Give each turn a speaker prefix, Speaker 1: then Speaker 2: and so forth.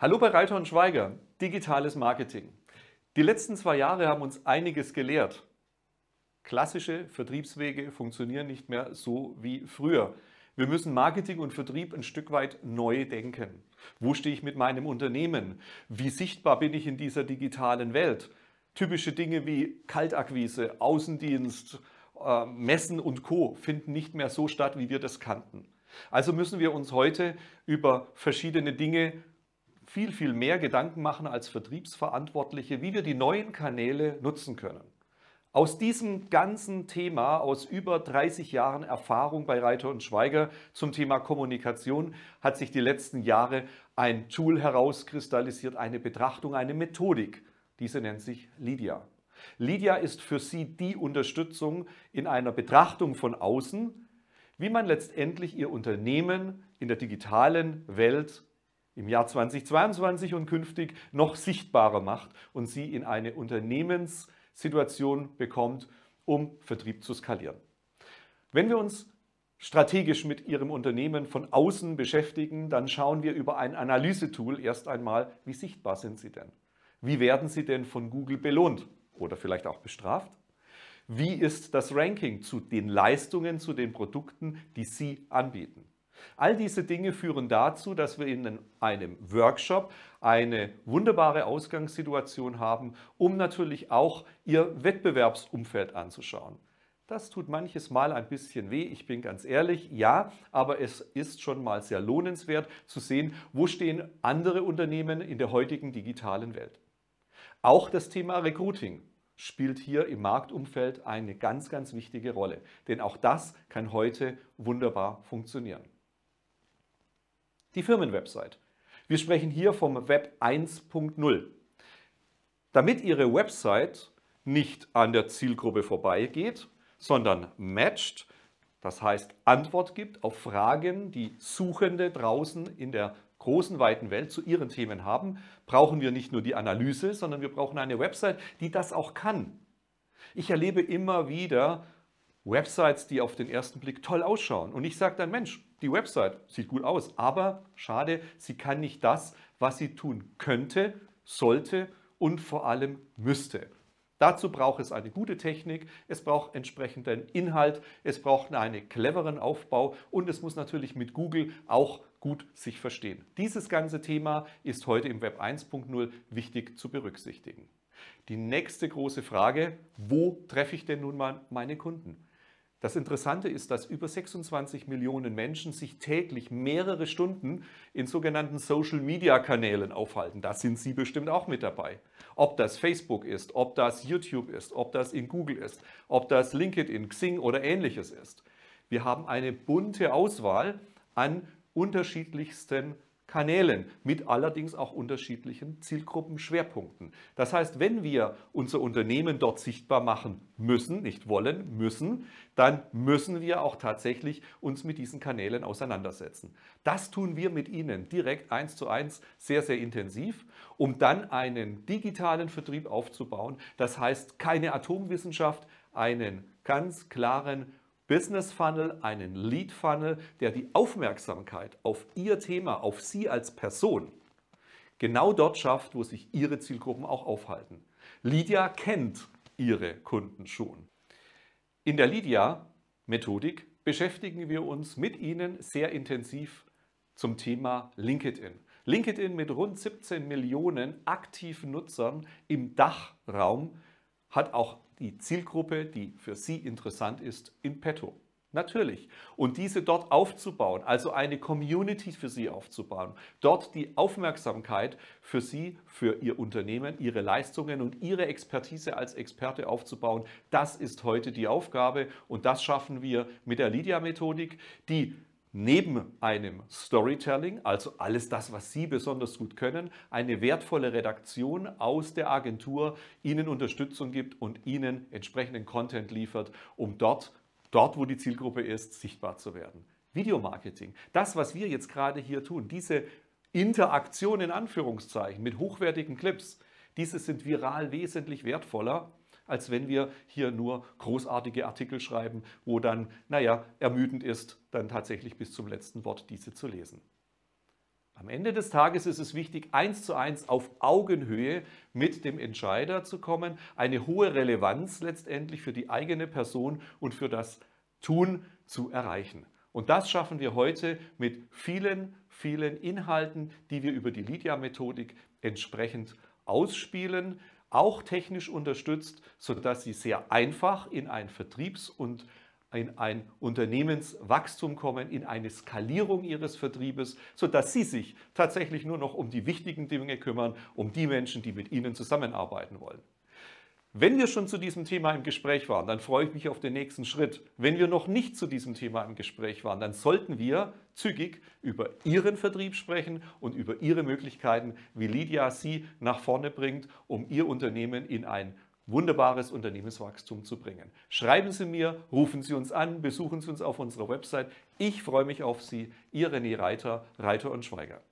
Speaker 1: Hallo bei Reiter und Schweiger, digitales Marketing. Die letzten zwei Jahre haben uns einiges gelehrt. Klassische Vertriebswege funktionieren nicht mehr so wie früher. Wir müssen Marketing und Vertrieb ein Stück weit neu denken. Wo stehe ich mit meinem Unternehmen? Wie sichtbar bin ich in dieser digitalen Welt? Typische Dinge wie Kaltakquise, Außendienst, äh, Messen und Co finden nicht mehr so statt, wie wir das kannten. Also müssen wir uns heute über verschiedene Dinge viel, viel mehr Gedanken machen als Vertriebsverantwortliche, wie wir die neuen Kanäle nutzen können. Aus diesem ganzen Thema, aus über 30 Jahren Erfahrung bei Reiter und Schweiger zum Thema Kommunikation, hat sich die letzten Jahre ein Tool herauskristallisiert, eine Betrachtung, eine Methodik. Diese nennt sich Lydia. Lydia ist für Sie die Unterstützung in einer Betrachtung von außen, wie man letztendlich Ihr Unternehmen in der digitalen Welt im Jahr 2022 und künftig noch sichtbarer macht und sie in eine Unternehmenssituation bekommt, um Vertrieb zu skalieren. Wenn wir uns strategisch mit Ihrem Unternehmen von außen beschäftigen, dann schauen wir über ein Analysetool erst einmal, wie sichtbar sind Sie denn? Wie werden Sie denn von Google belohnt oder vielleicht auch bestraft? Wie ist das Ranking zu den Leistungen, zu den Produkten, die Sie anbieten? All diese Dinge führen dazu, dass wir in einem Workshop eine wunderbare Ausgangssituation haben, um natürlich auch Ihr Wettbewerbsumfeld anzuschauen. Das tut manches Mal ein bisschen weh, ich bin ganz ehrlich, ja, aber es ist schon mal sehr lohnenswert zu sehen, wo stehen andere Unternehmen in der heutigen digitalen Welt. Auch das Thema Recruiting spielt hier im Marktumfeld eine ganz, ganz wichtige Rolle, denn auch das kann heute wunderbar funktionieren die Firmenwebsite. Wir sprechen hier vom Web 1.0. Damit Ihre Website nicht an der Zielgruppe vorbeigeht, sondern matcht, das heißt Antwort gibt auf Fragen, die Suchende draußen in der großen, weiten Welt zu ihren Themen haben, brauchen wir nicht nur die Analyse, sondern wir brauchen eine Website, die das auch kann. Ich erlebe immer wieder Websites, die auf den ersten Blick toll ausschauen. Und ich sage dann, Mensch, die Website sieht gut aus, aber schade, sie kann nicht das, was sie tun könnte, sollte und vor allem müsste. Dazu braucht es eine gute Technik, es braucht entsprechenden Inhalt, es braucht einen cleveren Aufbau und es muss natürlich mit Google auch gut sich verstehen. Dieses ganze Thema ist heute im Web 1.0 wichtig zu berücksichtigen. Die nächste große Frage, wo treffe ich denn nun mal meine Kunden? Das Interessante ist, dass über 26 Millionen Menschen sich täglich mehrere Stunden in sogenannten Social-Media-Kanälen aufhalten. Da sind Sie bestimmt auch mit dabei. Ob das Facebook ist, ob das YouTube ist, ob das in Google ist, ob das LinkedIn, Xing oder ähnliches ist. Wir haben eine bunte Auswahl an unterschiedlichsten Kanälen, mit allerdings auch unterschiedlichen Zielgruppenschwerpunkten. Das heißt, wenn wir unser Unternehmen dort sichtbar machen müssen, nicht wollen, müssen, dann müssen wir auch tatsächlich uns mit diesen Kanälen auseinandersetzen. Das tun wir mit Ihnen direkt eins zu eins sehr, sehr intensiv, um dann einen digitalen Vertrieb aufzubauen. Das heißt, keine Atomwissenschaft, einen ganz klaren Business Funnel, einen Lead Funnel, der die Aufmerksamkeit auf Ihr Thema, auf Sie als Person genau dort schafft, wo sich Ihre Zielgruppen auch aufhalten. Lydia kennt Ihre Kunden schon. In der Lydia-Methodik beschäftigen wir uns mit Ihnen sehr intensiv zum Thema LinkedIn. LinkedIn mit rund 17 Millionen aktiven Nutzern im Dachraum hat auch die Zielgruppe, die für Sie interessant ist, in petto. Natürlich. Und diese dort aufzubauen, also eine Community für Sie aufzubauen, dort die Aufmerksamkeit für Sie, für Ihr Unternehmen, Ihre Leistungen und Ihre Expertise als Experte aufzubauen, das ist heute die Aufgabe und das schaffen wir mit der Lydia-Methodik, die neben einem Storytelling, also alles das, was Sie besonders gut können, eine wertvolle Redaktion aus der Agentur Ihnen Unterstützung gibt und Ihnen entsprechenden Content liefert, um dort, dort wo die Zielgruppe ist, sichtbar zu werden. Videomarketing, das, was wir jetzt gerade hier tun, diese Interaktion in Anführungszeichen mit hochwertigen Clips, diese sind viral wesentlich wertvoller als wenn wir hier nur großartige Artikel schreiben, wo dann, naja, ermüdend ist, dann tatsächlich bis zum letzten Wort diese zu lesen. Am Ende des Tages ist es wichtig, eins zu eins auf Augenhöhe mit dem Entscheider zu kommen, eine hohe Relevanz letztendlich für die eigene Person und für das Tun zu erreichen. Und das schaffen wir heute mit vielen, vielen Inhalten, die wir über die Lydia-Methodik entsprechend ausspielen auch technisch unterstützt, sodass sie sehr einfach in ein Vertriebs- und in ein Unternehmenswachstum kommen, in eine Skalierung ihres Vertriebes, sodass sie sich tatsächlich nur noch um die wichtigen Dinge kümmern, um die Menschen, die mit ihnen zusammenarbeiten wollen. Wenn wir schon zu diesem Thema im Gespräch waren, dann freue ich mich auf den nächsten Schritt. Wenn wir noch nicht zu diesem Thema im Gespräch waren, dann sollten wir zügig über Ihren Vertrieb sprechen und über Ihre Möglichkeiten, wie Lydia Sie nach vorne bringt, um Ihr Unternehmen in ein wunderbares Unternehmenswachstum zu bringen. Schreiben Sie mir, rufen Sie uns an, besuchen Sie uns auf unserer Website. Ich freue mich auf Sie, Ihr René Reiter, Reiter und Schweiger.